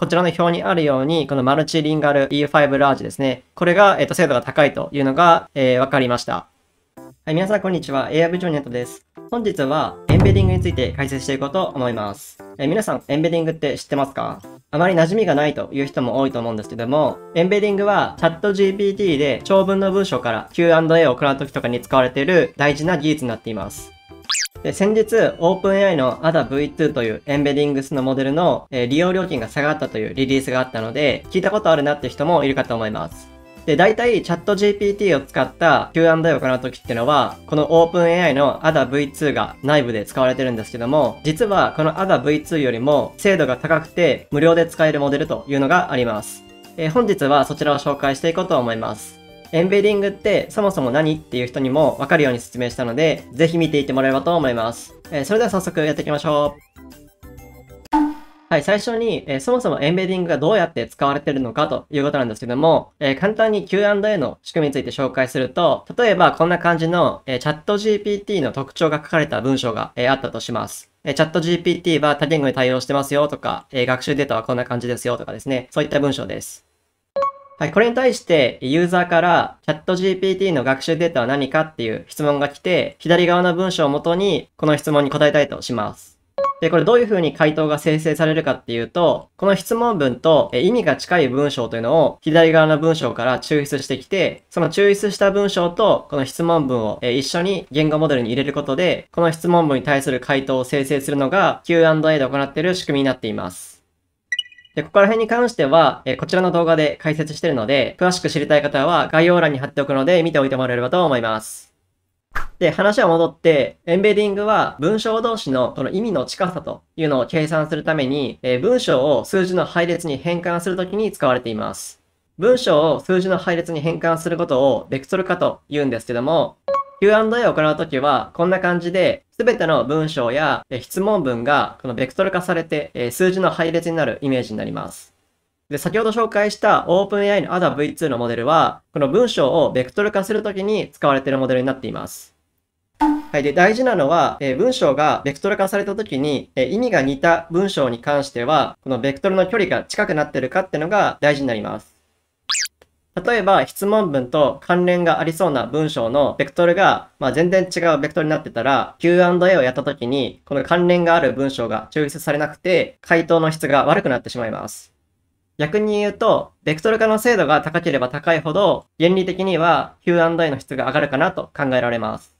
こちらの表にあるように、このマルチリンガル EU5 ラージですね。これが、えっ、ー、と、精度が高いというのが、えー、わかりました。はい、皆さんこんにちは。AI 部長ネットです。本日は、エンベディングについて解説していこうと思います。えー、皆さん、エンベディングって知ってますかあまり馴染みがないという人も多いと思うんですけども、エンベディングは、チャット GPT で長文の文章から Q&A を行う時とかに使われている大事な技術になっています。で先日、OpenAI の ADA V2 というエンベディングスのモデルの、え利用料金が下がったというリリースがあったので、聞いたことあるなって人もいるかと思います。で、大体チャット GPT を使った Q&A を行う時ってのは、この OpenAI の ADA V2 が内部で使われてるんですけども、実はこの ADA V2 よりも精度が高くて無料で使えるモデルというのがあります。えー、本日はそちらを紹介していこうと思います。エンベディングってそもそも何っていう人にもわかるように説明したので、ぜひ見ていってもらえればと思います。えー、それでは早速やっていきましょう。はい、最初に、えー、そもそもエンベディングがどうやって使われてるのかということなんですけども、えー、簡単に Q&A の仕組みについて紹介すると、例えばこんな感じの、えチャット GPT の特徴が書かれた文章が、えあったとします。えチャット GPT は多言語に対応してますよとか、え学習データはこんな感じですよとかですね、そういった文章です。はい、これに対してユーザーからチャット GPT の学習データは何かっていう質問が来て、左側の文章をもとにこの質問に答えたいとします。で、これどういう風に回答が生成されるかっていうと、この質問文と意味が近い文章というのを左側の文章から抽出してきて、その抽出した文章とこの質問文を一緒に言語モデルに入れることで、この質問文に対する回答を生成するのが Q&A で行っている仕組みになっています。で、ここら辺に関しては、えこちらの動画で解説してるので、詳しく知りたい方は概要欄に貼っておくので見ておいてもらえればと思います。で、話は戻って、エンベディングは文章同士のこの意味の近さというのを計算するために、え文章を数字の配列に変換するときに使われています。文章を数字の配列に変換することをベクトル化と言うんですけども、Q&A を行うときは、こんな感じで、すべての文章や質問文が、このベクトル化されて、数字の配列になるイメージになります。で、先ほど紹介した OpenAI の ADA V2 のモデルは、この文章をベクトル化するときに使われているモデルになっています。はい。で、大事なのは、え文章がベクトル化されたときに、え意味が似た文章に関しては、このベクトルの距離が近くなってるかっていうのが大事になります。例えば質問文と関連がありそうな文章のベクトルが、まあ、全然違うベクトルになってたら Q&A をやった時にこの関連がある文章が抽出されなくて回答の質が悪くなってしまいます。逆に言うとベクトル化の精度が高ければ高いほど原理的には Q&A の質が上がるかなと考えられます。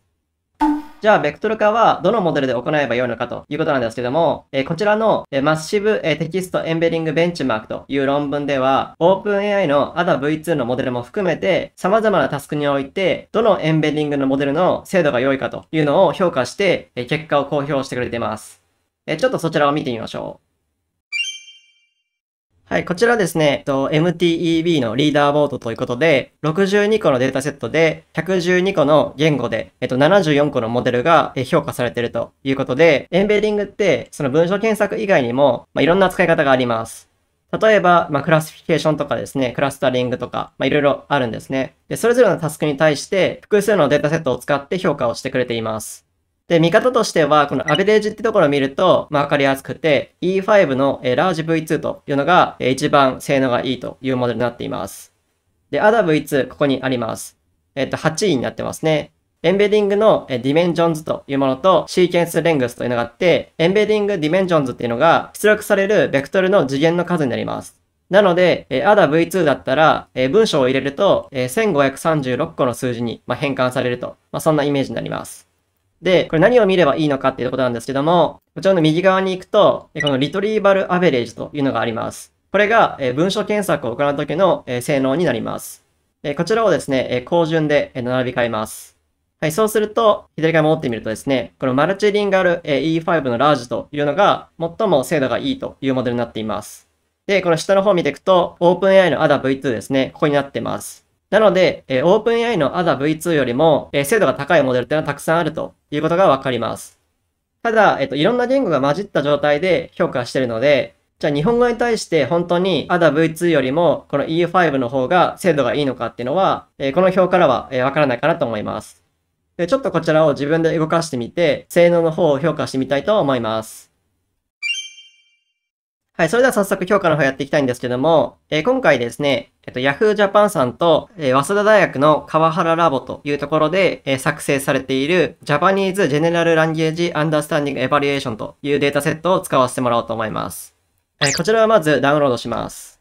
じゃあ、ベクトル化はどのモデルで行えばよいのかということなんですけども、えこちらの、えマッシブ、えテキストエンベリングベンチマークという論文では、OpenAI の ADA V2 のモデルも含めて、様々なタスクにおいて、どのエンベリングのモデルの精度が良いかというのを評価して、え結果を公表してくれています。えちょっとそちらを見てみましょう。はい、こちらですね、MTEB のリーダーボードということで、62個のデータセットで、112個の言語で、えっと、74個のモデルが評価されているということで、エンベディングって、その文章検索以外にも、まあ、いろんな使い方があります。例えば、まあ、クラスフィケーションとかですね、クラスタリングとか、まあ、いろいろあるんですね。で、それぞれのタスクに対して、複数のデータセットを使って評価をしてくれています。で、見方としては、このアベレージってところを見ると、まあ、分かりやすくて、E5 の、えー、ラージ V2 というのが、えー、一番性能がいいというモデルになっています。で、アダ V2、ここにあります。えっ、ー、と、8位になってますね。エンベディングの、えー、ディメンジョンズというものと、シーケンスレングスというのがあって、エンベディングディメンジョンズっていうのが、出力されるベクトルの次元の数になります。なので、えー、ADA V2 だったら、えー、文章を入れると、えー、1536個の数字に、まあ、変換されると、まあ、そんなイメージになります。で、これ何を見ればいいのかっていうことなんですけども、こちらの右側に行くと、このリトリーバルアベレージというのがあります。これが文書検索を行うときの性能になります。こちらをですね、高順で並び替えます。はい、そうすると、左側戻ってみるとですね、このマルチリンガル E5 のラージというのが最も精度がいいというモデルになっています。で、この下の方を見ていくと、OpenAI の ADA V2 ですね、ここになってます。なので、えー、OpenAI の ADA V2 よりも、えー、精度が高いモデルっていうのはたくさんあるということがわかります。ただ、えっ、と、いろんな言語が混じった状態で評価してるので、じゃあ日本語に対して本当に ADA V2 よりもこの EU5 の方が精度がいいのかっていうのは、えー、この表からはわ、えー、からないかなと思います。で、ちょっとこちらを自分で動かしてみて、性能の方を評価してみたいと思います。はい、それでは早速評価の方やっていきたいんですけども、えー、今回ですね、えっと、Yahoo Japan さんと、えー、早稲田大学の川原ラボというところで、えー、作成されている Japanese General Language Understanding Evaluation というデータセットを使わせてもらおうと思います。えー、こちらはまずダウンロードします。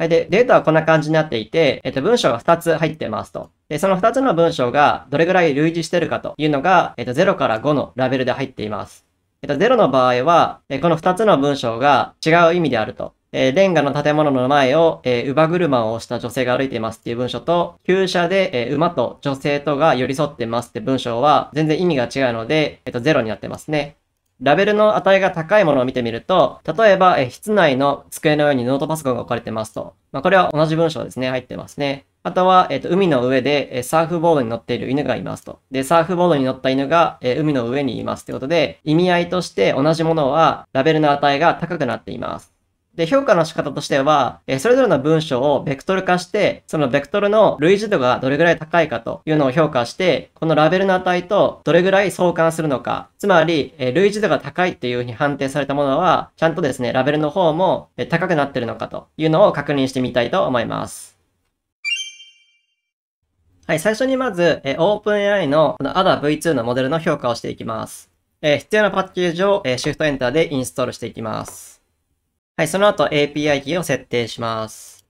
はい、で、データはこんな感じになっていて、えっと、文章が2つ入ってますと。で、その2つの文章がどれぐらい類似してるかというのが、えっと、0から5のラベルで入っています。えっと、0の場合は、えこの2つの文章が違う意味であると。えレンガの建物の前を、え乳母車を押した女性が歩いていますっていう文章と、旧車で、え馬と女性とが寄り添ってますって文章は全然意味が違うので、えっと、0になってますね。ラベルの値が高いものを見てみると、例えば、え室内の机の上にノートパソコンが置かれてますと。まあ、これは同じ文章ですね。入ってますね。あとは、えっ、ー、と、海の上で、えサーフボードに乗っている犬がいますと。で、サーフボードに乗った犬が、え海の上にいますということで、意味合いとして同じものは、ラベルの値が高くなっています。で、評価の仕方としては、えそれぞれの文章をベクトル化して、そのベクトルの類似度がどれぐらい高いかというのを評価して、このラベルの値とどれぐらい相関するのか、つまり、え類似度が高いっていうふうに判定されたものは、ちゃんとですね、ラベルの方も、え高くなってるのかというのを確認してみたいと思います。はい、最初にまず、えー、OpenAI のこの ADA V2 のモデルの評価をしていきます。えー、必要なパッケージを、えー、Shift Enter でインストールしていきます。はい、その後 API キーを設定します。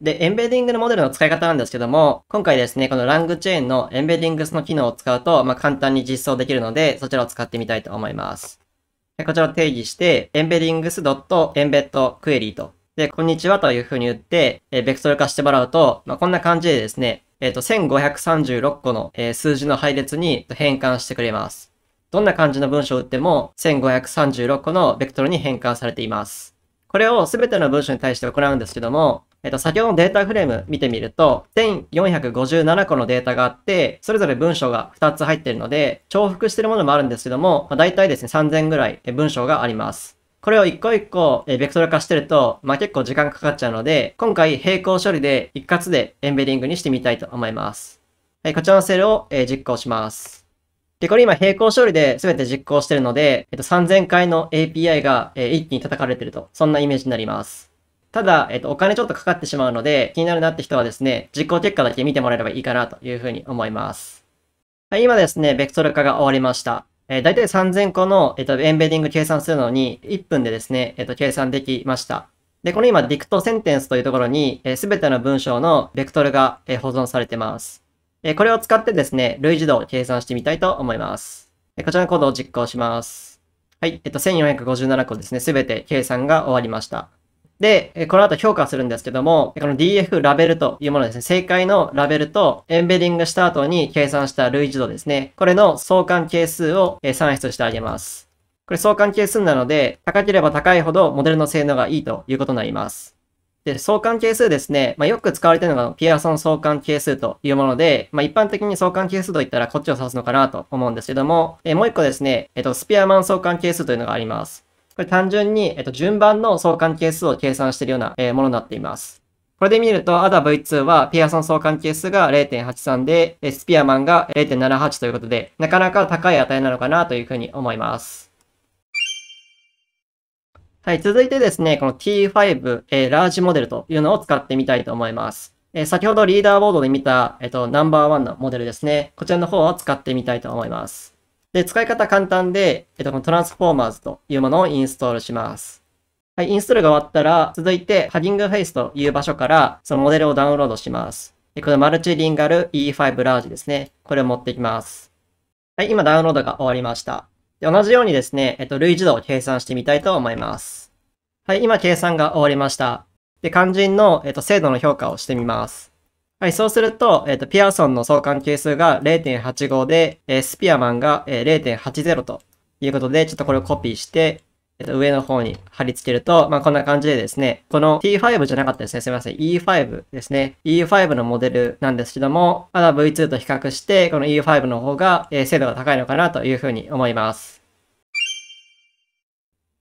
で、エンベディングのモデルの使い方なんですけども、今回ですね、このラングチェーンのエンベディングスの機能を使うと、まあ、簡単に実装できるので、そちらを使ってみたいと思います。こちらを定義して、embeddings.embedquery と、で、こんにちはという風に言って、えベクトル化してもらうと、まあ、こんな感じでですね、えっ、ー、と、1536個の、えー、数字の配列に変換してくれます。どんな感じの文章を打っても1536個のベクトルに変換されています。これを全ての文章に対して行うんですけども、えっと、先ほどのデータフレーム見てみると、1457個のデータがあって、それぞれ文章が2つ入っているので、重複しているものもあるんですけども、まあ、大体ですね、3000ぐらい文章があります。これを一個一個、えベクトル化してると、まあ、結構時間かかっちゃうので、今回並行処理で一括でエンベディングにしてみたいと思います。はい、こちらのセルを、え実行します。で、これ今並行処理で全て実行してるので、えっと、3000回の API が、え一気に叩かれてると、そんなイメージになります。ただ、えっと、お金ちょっとかかってしまうので、気になるなって人はですね、実行結果だけ見てもらえればいいかなというふうに思います。はい、今ですね、ベクトル化が終わりました。えー、大体3000個の、えっ、ー、と、エンベディング計算するのに、1分でですね、えっ、ー、と、計算できました。で、この今、ディクトセンテンスというところに、す、え、べ、ての文章のベクトルが、え保存されてます、えこれを使ってですね、類似度を計算してみたいと思います。えこちらのコードを実行します。はい、えっ、と、1457個ですね、すべて計算が終わりました。で、この後評価するんですけども、この DF ラベルというものですね、正解のラベルとエンベディングした後に計算した類似度ですね、これの相関係数を算出してあげます。これ相関係数なので、高ければ高いほどモデルの性能がいいということになります。で、相関係数ですね。まあ、よく使われているのがピアソン相関係数というもので、まあ、一般的に相関係数といったらこっちを指すのかなと思うんですけども、えもう一個ですね、えっ、と、スピアマン相関係数というのがあります。これ単純に、えっと、順番の相関係数を計算しているような、えー、ものになっています。これで見ると、アダ V2 はピアソン相関係数が0.83で、スピアマンが0.78ということで、なかなか高い値なのかなというふうに思います。はい、続いてですね、この T5、えー、ラージモデルというのを使ってみたいと思います。えー、先ほどリーダーボードで見た、えっ、と、ナンバーワンのモデルですね。こちらの方を使ってみたいと思います。で、使い方簡単で、えっと、このトランスフォーマーズというものをインストールします。はい、インストールが終わったら、続いて、ハギングフェイスという場所から、そのモデルをダウンロードします。で、このマルチリンガル E5 ラージですね。これを持ってきます。はい、今ダウンロードが終わりました。で、同じようにですね、えっと、類似度を計算してみたいと思います。はい、今計算が終わりました。で、肝心の、えっと、精度の評価をしてみます。はい、そうすると、えっ、ー、と、ピアソンの相関係数が0.85で、えー、スピアマンが、えー、0.80ということで、ちょっとこれをコピーして、えっ、ー、と、上の方に貼り付けると、まあ、こんな感じでですね、この T5 じゃなかったですね、すみません、E5 ですね。E5 のモデルなんですけども、まだ V2 と比較して、この E5 の方が、え精度が高いのかなというふうに思います。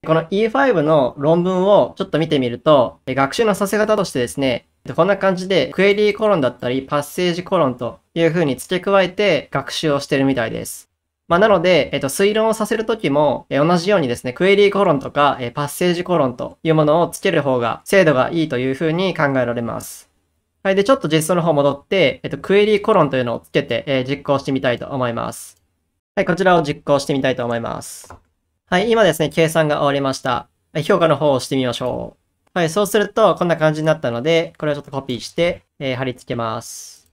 この E5 の論文をちょっと見てみると、学習のさせ方としてですね、でこんな感じで、クエリーコロンだったり、パッセージコロンという風に付け加えて学習をしてるみたいです。まあ、なので、えっと、推論をさせるときも、え同じようにですね、クエリーコロンとか、えパッセージコロンというものを付ける方が精度がいいというふうに考えられます。はい。で、ちょっと実装の方戻って、えっと、クエリーコロンというのを付けて、え実行してみたいと思います。はい。こちらを実行してみたいと思います。はい。今ですね、計算が終わりました。評価の方をしてみましょう。はい、そうするとこんな感じになったので、これをちょっとコピーして、えー、貼り付けます。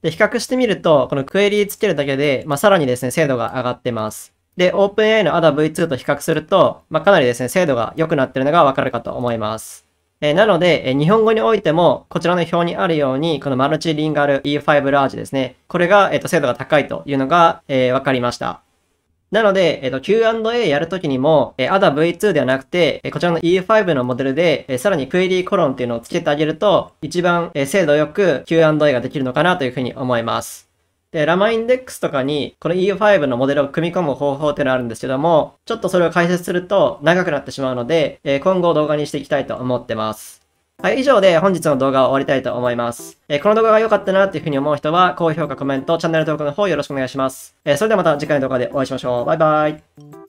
で、比較してみると、このクエリーつけるだけで、まあ、さらにですね、精度が上がってます。で、OpenAI の ADA V2 と比較すると、まあ、かなりですね、精度が良くなってるのがわかるかと思います。えー、なので、えー、日本語においても、こちらの表にあるように、このマルチリンガル E5 ラージですね。これが、えっ、ー、と、精度が高いというのが、えー、わかりました。なので、えっと、Q&A やるときにも、えー、ADA V2 ではなくて、えこちらの E5 のモデルで、えさらにクエリーコロンっていうのを付けてあげると、一番、え精度よく Q&A ができるのかなというふうに思います。で、ラマインデックスとかに、この EU5 のモデルを組み込む方法っていうのがあるんですけども、ちょっとそれを解説すると長くなってしまうので、今後動画にしていきたいと思ってます。はい、以上で本日の動画を終わりたいと思います。えー、この動画が良かったなっていうふうに思う人は、高評価、コメント、チャンネル登録の方よろしくお願いします。えー、それではまた次回の動画でお会いしましょう。バイバイ。